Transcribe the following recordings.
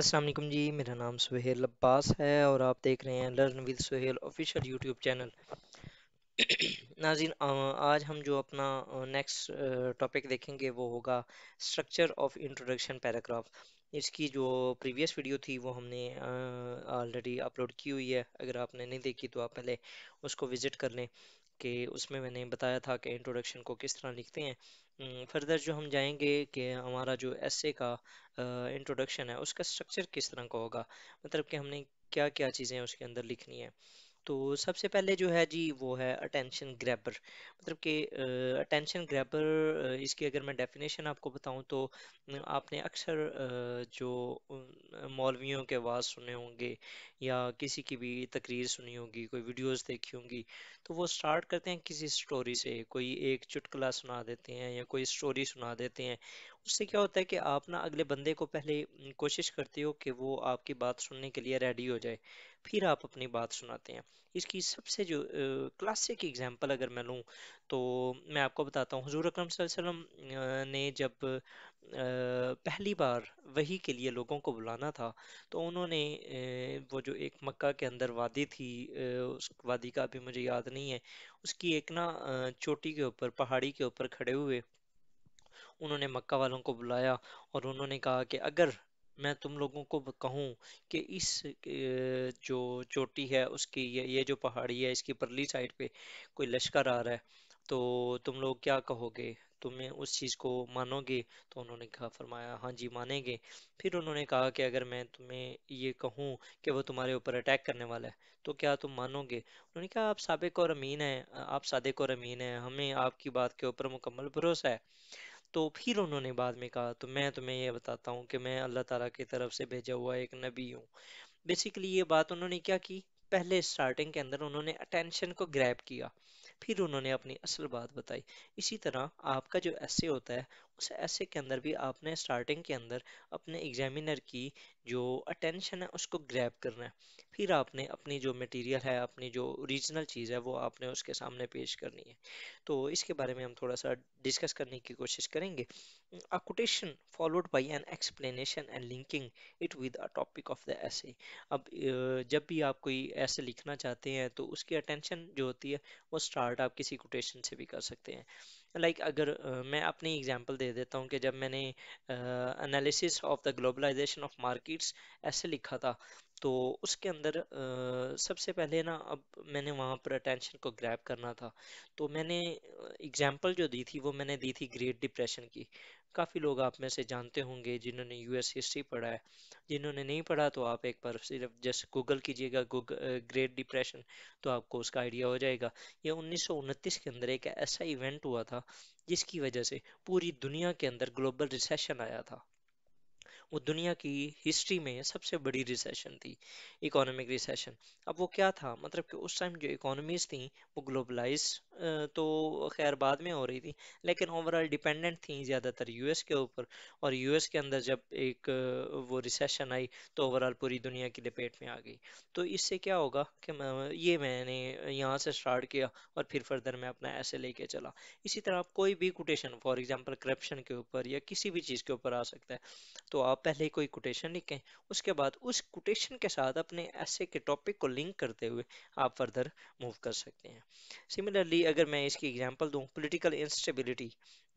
अस्सलाम वालेकुम जी मेरा नाम सुहेल अब्बास है और आप देख रहे हैं learn with Suhail official YouTube channel नाजिन आज हम जो अपना नेक्स्ट टॉपिक देखेंगे वो होगा स्ट्रक्चर ऑफ इंट्रोडक्शन पैराग्राफ इसकी जो प्रीवियस वीडियो थी वो हमने ऑलरेडी अपलोड की हुई है अगर आपने नहीं देखी तो आप पहले उसको विज़िट कर लें कि उसमें मैंने बताया था कि इंट्रोडक्शन को किस तरह लिखते हैं फर्दर जो हम जाएंगे कि हमारा जो ऐसे का इंट्रोडक्शन है उसका स्ट्रक्चर किस तरह का होगा मतलब कि हमने क्या क्या चीज़ें उसके अंदर लिखनी है तो सबसे पहले जो है जी वो है अटेंशन ग्रैबर मतलब कि अटेंशन ग्रैबर इसकी अगर मैं डेफिनेशन आपको बताऊं तो आपने अक्सर जो मौलवियों के आवाज़ सुने होंगे या किसी की भी तकरीर सुनी होगी कोई वीडियोस देखी होंगी तो वो स्टार्ट करते हैं किसी स्टोरी से कोई एक चुटकुला सुना देते हैं या कोई स्टोरी सुना देते हैं उससे क्या होता है कि आप ना अगले बंदे को पहले कोशिश करते हो कि वो आपकी बात सुनने के लिए रेडी हो जाए फिर आप अपनी बात सुनाते हैं इसकी सबसे जो क्लासिक एग्जांपल अगर मैं लूँ तो मैं आपको बताता हूँ हजूर अक्रम वसल्लम ने जब पहली बार वही के लिए लोगों को बुलाना था तो उन्होंने वो जो एक मक्का के अंदर वादी थी उस वादी का अभी मुझे याद नहीं है उसकी एक ना चोटी के ऊपर पहाड़ी के ऊपर खड़े हुए उन्होंने मक्का वालों को बुलाया और उन्होंने कहा कि अगर मैं तुम लोगों को कहूँ कि इस जो चोटी है उसकी ये, ये जो पहाड़ी है इसकी परली साइड पे कोई लश्कर आ रहा है तो तुम लोग क्या कहोगे तुम्हें उस चीज़ को मानोगे तो उन्होंने कहा फरमाया हाँ जी मानेंगे फिर उन्होंने कहा कि अगर मैं तुम्हें ये कहूँ कि वो तुम्हारे ऊपर अटैक करने वाला है तो क्या तुम मानोगे उन्होंने कहा आप सबक और अमीन हैं आप सादक और अमीन हैं हमें आपकी बात के ऊपर मुकम्मल भरोसा है तो फिर उन्होंने बाद में कहा तो मैं तुम्हें यह बताता हूँ कि मैं अल्लाह तला की तरफ से भेजा हुआ एक नबी हूँ बेसिकली ये बात उन्होंने क्या की पहले स्टार्टिंग के अंदर उन्होंने अटेंशन को ग्रैप किया फिर उन्होंने अपनी असल बात बताई इसी तरह आपका जो ऐसे होता है उस ऐसे के अंदर भी आपने स्टार्टिंग के अंदर अपने एग्जामिनर की जो अटेंशन है उसको ग्रैब करना है फिर आपने अपनी जो मटेरियल है अपनी जो ओरिजिनल चीज़ है वो आपने उसके सामने पेश करनी है तो इसके बारे में हम थोड़ा सा डिस्कस करने की कोशिश करेंगे a quotation followed by an explanation and linking it with a topic of the essay अब जब भी आप कोई ऐसे लिखना चाहते हैं तो उसकी अटेंशन जो होती है वो स्टार्ट आप किसी कोटेशन से भी कर सकते हैं लाइक like अगर मैं अपनी एग्जांपल दे देता हूँ कि जब मैंने analysis of the globalisation of markets essay लिखा था तो उसके अंदर आ, सबसे पहले ना अब मैंने वहाँ पर अटेंशन को ग्रैब करना था तो मैंने एग्जाम्पल जो दी थी वो मैंने दी थी ग्रेट डिप्रेशन की काफ़ी लोग आप में से जानते होंगे जिन्होंने यूएस हिस्ट्री पढ़ा है जिन्होंने नहीं पढ़ा तो आप एक बार सिर्फ जस्ट गूगल कीजिएगा ग्रेट डिप्रेशन तो आपको उसका आइडिया हो जाएगा ये उन्नीस के अंदर एक ऐसा इवेंट हुआ था जिसकी वजह से पूरी दुनिया के अंदर ग्लोबल रिसेशन आया था वो दुनिया की हिस्ट्री में सबसे बड़ी रिसेशन थी इकोनॉमिक रिसेशन अब वो क्या था मतलब कि उस टाइम जो इकोनॉमीज थी वो ग्लोबलाइज तो खैर बाद में हो रही थी लेकिन ओवरऑल डिपेंडेंट थी ज़्यादातर यूएस के ऊपर और यूएस के अंदर जब एक वो रिसेशन आई तो ओवरऑल पूरी दुनिया की लपेट में आ गई तो इससे क्या होगा कि ये मैंने यहाँ से स्टार्ट किया और फिर फर्दर मैं अपना ऐसे लेके चला इसी तरह आप कोई भी कोटेशन फॉर एग्जाम्पल करप्शन के ऊपर या किसी भी चीज़ के ऊपर आ सकता है तो आप आप पहले कोई कोटेशन लिखें उसके बाद उस कोटेशन के साथ अपने ऐसे के टॉपिक को लिंक करते हुए आप फर्दर मूव कर सकते हैं सिमिलरली अगर मैं इसकी एग्जांपल दूं political instability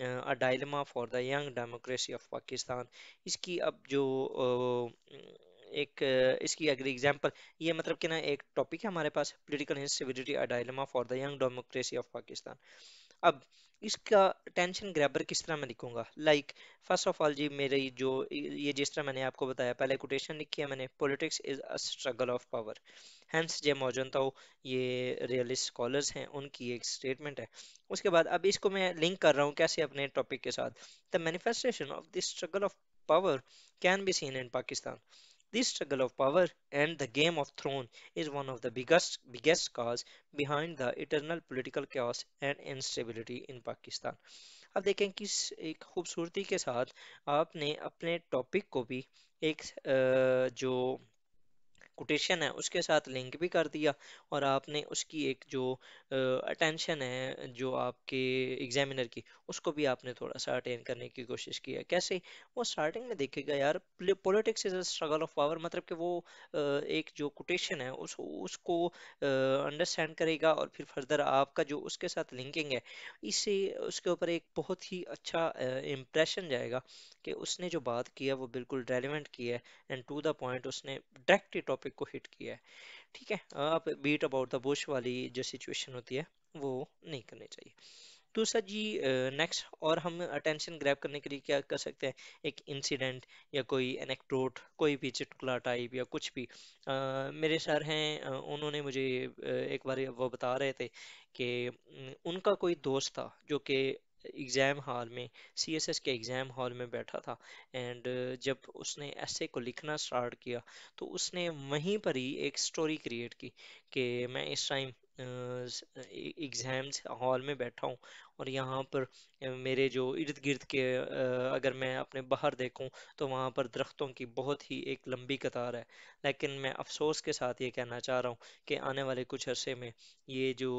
a dilemma for the young democracy of Pakistan इसकी अब जो uh, एक इसकी अगर एग्जांपल ये मतलब कि ना एक टॉपिक है हमारे पास political instability a dilemma for the young democracy of Pakistan अब इसका टेंशन ग्रैबर किस तरह मैं लिखूंगा लाइक फर्स्ट ऑफ ऑल जी मेरी जो ये जिस तरह मैंने आपको बताया पहले कोटेशन लिखी है मैंने politics is a struggle of power Hans J Morgenthau ये रियलिस्ट स्कॉलर्स हैं उनकी एक स्टेटमेंट है उसके बाद अब इसको मैं लिंक कर रहा हूँ कैसे अपने टॉपिक के साथ the manifestation of the struggle of power can be seen in Pakistan This struggle of power and the game of throne is one of the biggest biggest cause behind the eternal political chaos and instability in Pakistan. अब देखें किस एक खूबसूरती के साथ आपने अपने topic को भी एक जो कोटेशन है उसके साथ लिंक भी कर दिया और आपने उसकी एक जो अटेंशन है जो आपके एग्जामिनर की उसको भी आपने थोड़ा सा अटेन करने की कोशिश की है कैसे वो स्टार्टिंग में देखेगा यार politics is a struggle of power मतलब कि वो एक जो कोटेशन है उस उसको अंडरस्टैंड करेगा और फिर फर्दर आपका जो उसके साथ लिंकिंग है इससे उसके ऊपर एक बहुत ही अच्छा इम्प्रेशन जाएगा कि उसने जो बात की है वो बिल्कुल रेलिवेंट की है एंड टू द पॉइंट उसने डायरेक्टली टॉपिक टॉपिक को हिट किया है ठीक है आप बीट अबाउट द बुश वाली जो सिचुएशन होती है वो नहीं करनी चाहिए दूसरा जी नेक्स्ट और हम अटेंशन ग्रैब करने के लिए क्या कर सकते हैं एक इंसिडेंट या कोई एनेक्टोट कोई भी चुटकुला टाइप या कुछ भी आ, मेरे सर हैं उन्होंने मुझे एक बार वो बता रहे थे कि उनका कोई दोस्त था जो कि एग्ज़ाम हॉल में सी एस एस के एग्ज़ाम हॉल में बैठा था एंड जब उसने ऐसे को लिखना स्टार्ट किया तो उसने वहीं पर ही एक स्टोरी क्रिएट की कि मैं इस टाइम एग्ज़ाम्स हॉल में बैठा हूँ और यहाँ पर मेरे जो इर्द गिर्द के अगर मैं अपने बाहर देखूँ तो वहाँ पर दरख्तों की बहुत ही एक लंबी कतार है लेकिन मैं अफसोस के साथ ये कहना चाह रहा हूँ कि आने वाले कुछ अरसे में ये जो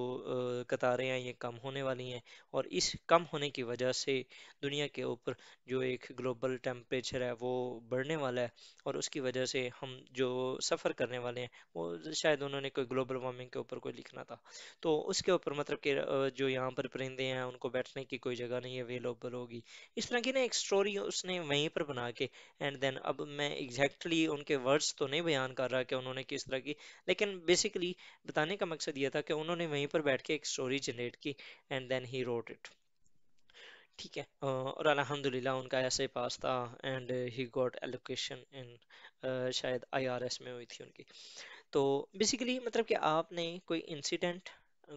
कतारें हैं ये कम होने वाली हैं और इस कम होने की वजह से दुनिया के ऊपर जो एक ग्लोबल टेम्परेचर है वो बढ़ने वाला है और उसकी वजह से हम जो सफ़र करने वाले हैं वो शायद उन्होंने कोई ग्लोबल वार्मिंग के ऊपर कोई लिखना था तो उसके ऊपर मतलब कि जो यहाँ पर परिंदे हैं है उनको बैठने की कोई जगह नहीं अवेलेबल होगी इस तरह की ना एक स्टोरी उसने वहीं पर बना के एंड देन अब मैं एग्जैक्टली exactly उनके वर्ड्स तो नहीं बयान कर रहा कि उन्होंने किस तरह की लेकिन बेसिकली बताने का मकसद यह था कि उन्होंने वहीं पर बैठ के एक स्टोरी जनरेट की and then he wrote it ठीक है और अलहमदिल्ला उनका ऐसे पास था and he got allocation in शायद आईआरएस में हुई थी उनकी तो बेसिकली मतलब कि आपने कोई इंसिडेंट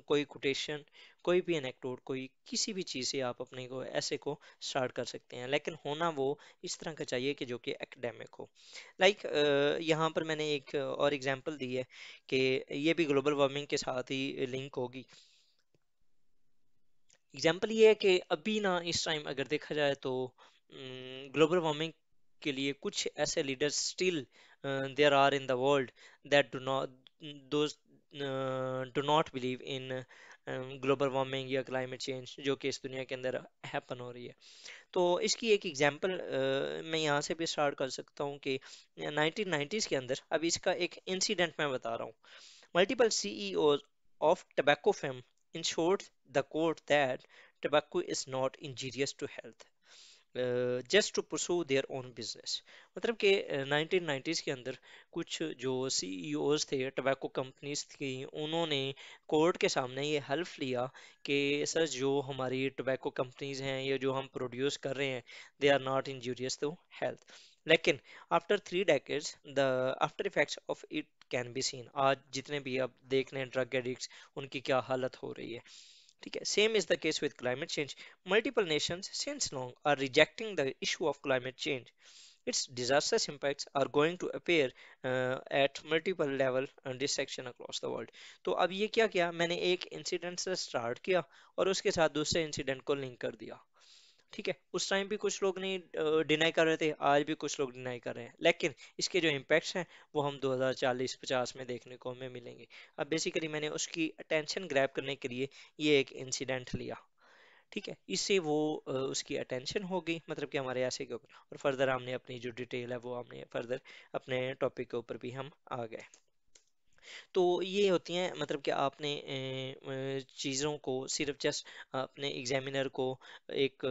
कोई कोटेशन कोई भी एनेक्टोड कोई किसी भी चीज़ से आप अपने को ऐसे को स्टार्ट कर सकते हैं लेकिन होना वो इस तरह का चाहिए कि जो कि एकेडमिक हो लाइक like, यहाँ पर मैंने एक और एग्जांपल दी है कि ये भी ग्लोबल वार्मिंग के साथ ही लिंक होगी एग्जांपल ये है कि अभी ना इस टाइम अगर देखा जाए तो ग्लोबल वार्मिंग के लिए कुछ ऐसे leaders still there are in दर्ल्ड world that do those do not believe in global warming या क्लाइमेट चेंज जो कि इस दुनिया के अंदर हैपन हो रही है तो इसकी एक एग्जांपल uh, मैं यहाँ से भी स्टार्ट कर सकता हूँ कि 1990s के अंदर अभी इसका एक इंसिडेंट मैं बता रहा हूँ मल्टीपल ई of tobacco firm ensured the court that tobacco is not injurious to health just to pursue their own business मतलब कि 1990s uh, के अंदर कुछ जो सीईओज e थे टबैको कंपनीज थी उन्होंने कोर्ट के सामने ये हल्फ लिया कि सर जो हमारी टबैको कंपनीज हैं या जो हम प्रोड्यूस कर रहे हैं they are not injurious to health लेकिन after three decades the after effects of it can be seen आज जितने भी आप देख रहे हैं ड्रग एडिक्ट उनकी क्या हालत हो रही है ठीक है same is the case with climate change multiple nations since long are rejecting the issue of climate change its disasters impacts are going to appear at multiple level level and this section तो अब ये क्या किया मैंने एक incident से start किया और उसके साथ दूसरे इंसिडेंट को लिंक कर दिया ठीक है उस टाइम भी कुछ लोग नहीं डिनाई कर रहे थे आज भी कुछ लोग डिनाई कर रहे हैं लेकिन इसके जो इम्पैक्ट्स हैं वो हम 2040-50 में देखने को हमें मिलेंगे अब बेसिकली मैंने उसकी अटेंशन ग्रैप करने के लिए ये एक इंसिडेंट लिया ठीक है इससे वो उसकी अटेंशन हो गई मतलब कि हमारे ऐसे के ऊपर और फर्दर हमने अपनी जो डिटेल है वो हमने फर्दर अपने टॉपिक के ऊपर भी हम आ गए तो ये होती हैं मतलब कि आपने चीज़ों को सिर्फ जस्ट अपने एग्जामिनर को एक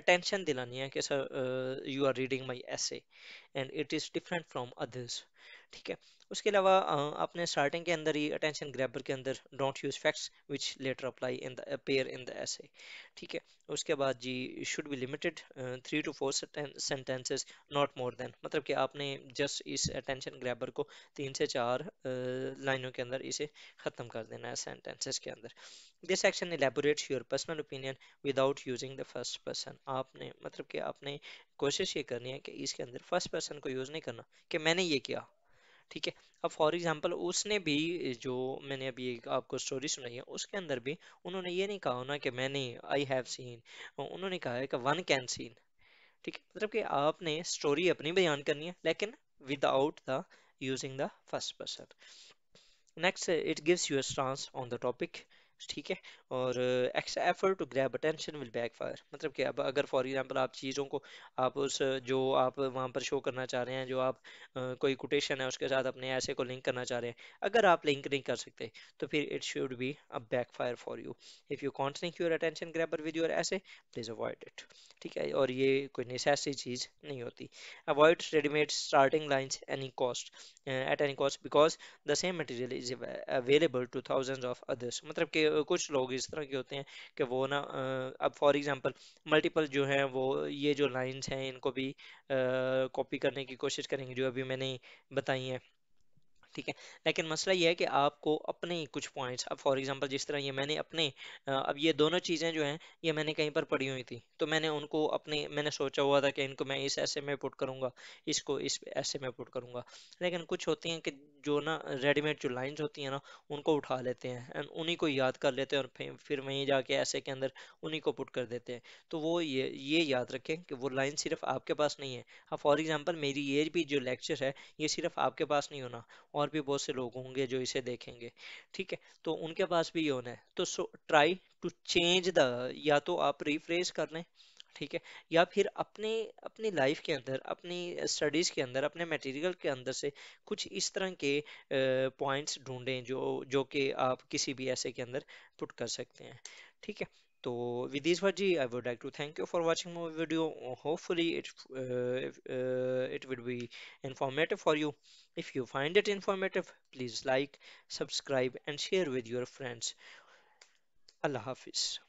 अटेंशन दिलानी है कि sir you are reading my essay and it is different from others ठीक है उसके अलावा आपने स्टार्टिंग के अंदर ही अटेंशन ग्रैबर के अंदर don't use facts which later apply in the appear in the essay ठीक है उसके बाद जी should be limited three to four sentences not more than मतलब कि आपने जस्ट इस अटेंशन ग्रैबर को तीन से चार लाइनों के अंदर इसे ख़त्म कर देना है सेंटेंसेस के अंदर this action elaborates your personal opinion without using the first person आपने मतलब कि आपने कोशिश ये करनी है कि इसके अंदर फर्स्ट पर्सन को यूज़ नहीं करना कि मैंने ये किया ठीक है अब फॉर एग्जाम्पल उसने भी जो मैंने अभी एक आपको स्टोरी सुनाई है उसके अंदर भी उन्होंने ये नहीं कहा ना कि मैंने आई हैव सीन उन्होंने कहा है कि वन कैन सीन ठीक है मतलब कि आपने स्टोरी अपनी बयान करनी है लेकिन without the using the first person next it gives your stance on the topic ठीक है और extra effort to grab attention will backfire मतलब कि अब अगर फॉर एग्जांपल आप चीज़ों को आप उस जो आप वहाँ पर शो करना चाह रहे हैं जो आप कोई कोटेशन है उसके साथ अपने ऐसे को लिंक करना चाह रहे हैं अगर आप लिंक नहीं कर सकते तो फिर it should be a backfire for you if you can't link your attention grabber with your essay please avoid it ठीक है और ये कोई नेसेसरी चीज़ नहीं होती avoid readymade starting lines any cost at any cost because the same material is available to thousand of others मतलब कि कुछ लोग इस तरह के होते हैं कि वो ना अब फॉर एग्जांपल मल्टीपल जो हैं वो ये जो लाइंस हैं इनको भी कॉपी करने की कोशिश करेंगे जो अभी मैंने बताई हैं ठीक है लेकिन मसला ये है कि आपको अपने कुछ पॉइंट्स अब फॉर एग्जांपल जिस तरह ये मैंने अपने अब ये दोनों चीज़ें जो हैं ये मैंने कहीं पर पढ़ी हुई थी तो मैंने उनको अपने मैंने सोचा हुआ था कि इनको मैं इस ऐसे में पुट करूँगा इसको इस ऐसे में पुट करूँगा लेकिन कुछ होती हैं कि जो ना रेडीमेड जो लाइन्स होती हैं ना उनको उठा लेते हैं एंड उन्हीं को याद कर लेते हैं और फिर वहीं जाके ऐसे के अंदर उन्हीं को पुट कर देते हैं तो वो ये ये याद रखें कि वो लाइन सिर्फ आपके पास नहीं है अब फॉर एग्ज़ाम्पल मेरी ये भी जो लेक्चर है ये सिर्फ आपके पास नहीं होना और और भी बहुत से लोग होंगे जो इसे देखेंगे ठीक है तो उनके पास भी ये होना है तो so try to change the या तो आप रिफ्रेश कर लें ठीक है या फिर अपने अपनी लाइफ के अंदर अपनी स्टडीज़ के अंदर अपने मटेरियल के अंदर से कुछ इस तरह के पॉइंट्स ढूंढें जो जो कि आप किसी भी ऐसे के अंदर पुट कर सकते हैं ठीक है So with this, words, I would like to thank you for watching my video. Hopefully it, uh, uh, it would be informative for you. If you find it informative, please like, subscribe and share with your friends. Allah Hafiz.